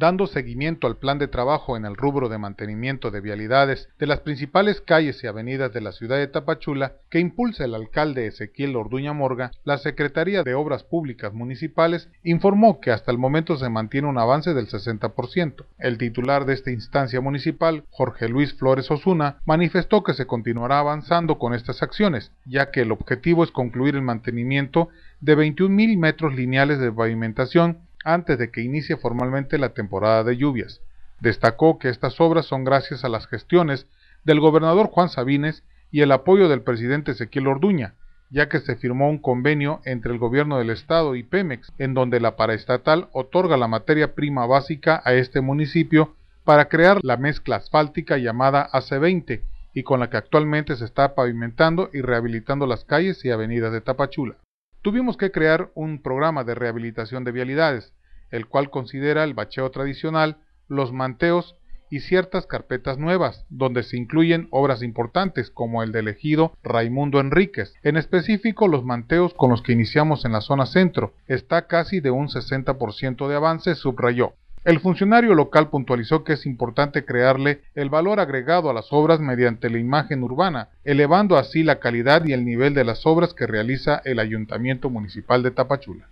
dando seguimiento al plan de trabajo en el rubro de mantenimiento de vialidades de las principales calles y avenidas de la ciudad de Tapachula que impulsa el alcalde Ezequiel Orduña Morga, la Secretaría de Obras Públicas Municipales informó que hasta el momento se mantiene un avance del 60%. El titular de esta instancia municipal, Jorge Luis Flores Osuna, manifestó que se continuará avanzando con estas acciones, ya que el objetivo es concluir el mantenimiento de 21.000 metros lineales de pavimentación antes de que inicie formalmente la temporada de lluvias. Destacó que estas obras son gracias a las gestiones del gobernador Juan Sabines y el apoyo del presidente Ezequiel Orduña, ya que se firmó un convenio entre el gobierno del estado y Pemex, en donde la paraestatal otorga la materia prima básica a este municipio para crear la mezcla asfáltica llamada AC20 y con la que actualmente se está pavimentando y rehabilitando las calles y avenidas de Tapachula tuvimos que crear un programa de rehabilitación de vialidades, el cual considera el bacheo tradicional, los manteos y ciertas carpetas nuevas, donde se incluyen obras importantes como el del elegido Raimundo Enríquez. En específico, los manteos con los que iniciamos en la zona centro está casi de un 60% de avance, subrayó. El funcionario local puntualizó que es importante crearle el valor agregado a las obras mediante la imagen urbana, elevando así la calidad y el nivel de las obras que realiza el Ayuntamiento Municipal de Tapachula.